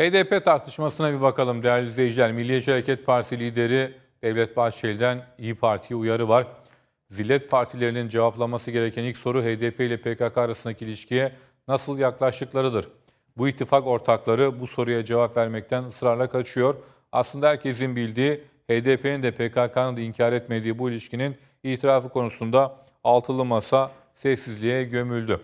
HDP tartışmasına bir bakalım değerli izleyiciler. Milliyetçi Hareket Partisi lideri Devlet Bahçeli'den İyi Parti'ye uyarı var. Zillet partilerinin cevaplaması gereken ilk soru HDP ile PKK arasındaki ilişkiye nasıl yaklaştıklarıdır. Bu ittifak ortakları bu soruya cevap vermekten ısrarla kaçıyor. Aslında herkesin bildiği HDP'nin de PKK'nın da inkar etmediği bu ilişkinin itirafı konusunda altılı masa sessizliğe gömüldü.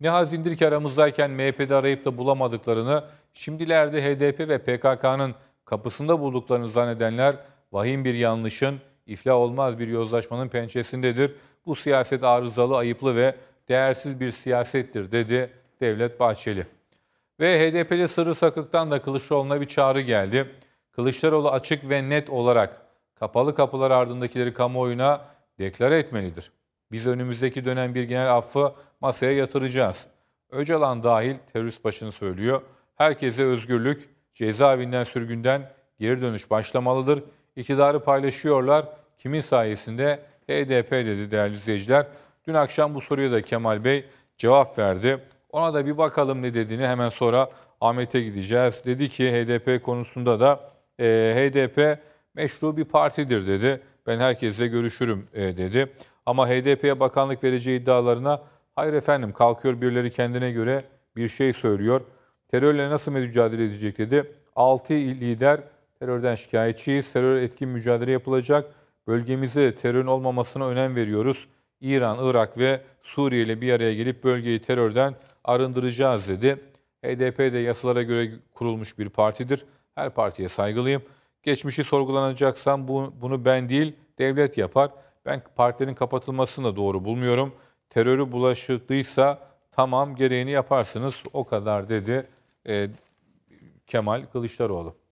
Ne hazindir ki aramızdayken MHP'de arayıp da bulamadıklarını şimdilerde HDP ve PKK'nın kapısında bulduklarını zannedenler vahim bir yanlışın, iflah olmaz bir yozlaşmanın pençesindedir. Bu siyaset arızalı, ayıplı ve değersiz bir siyasettir dedi Devlet Bahçeli. Ve HDP'li Sırrı Sakık'tan da Kılıçdaroğlu'na bir çağrı geldi. Kılıçdaroğlu açık ve net olarak kapalı kapılar ardındakileri kamuoyuna deklare etmelidir. Biz önümüzdeki dönem bir genel affı masaya yatıracağız. Öcalan dahil terörist başını söylüyor. Herkese özgürlük, cezaevinden sürgünden geri dönüş başlamalıdır. İktidarı paylaşıyorlar. Kimin sayesinde? HDP dedi değerli izleyiciler. Dün akşam bu soruya da Kemal Bey cevap verdi. Ona da bir bakalım ne dediğini hemen sonra Ahmet'e gideceğiz. Dedi ki HDP konusunda da e, HDP meşru bir partidir dedi. Ben herkese görüşürüm e, dedi. Ama HDP'ye bakanlık vereceği iddialarına hayır efendim kalkıyor birileri kendine göre bir şey söylüyor. Terörle nasıl mücadele edecek dedi. 6 il lider terörden şikayetçiyiz. Terör etkin mücadele yapılacak. Bölgemizi terörün olmamasına önem veriyoruz. İran, Irak ve Suriye ile bir araya gelip bölgeyi terörden arındıracağız dedi. HDP de yasalara göre kurulmuş bir partidir. Her partiye saygılıyım. Geçmişi sorgulanacaksam bunu ben değil devlet yapar. Ben partilerin kapatılmasını da doğru bulmuyorum. Terörü bulaşıklıysa tamam gereğini yaparsınız o kadar dedi e, Kemal Kılıçdaroğlu.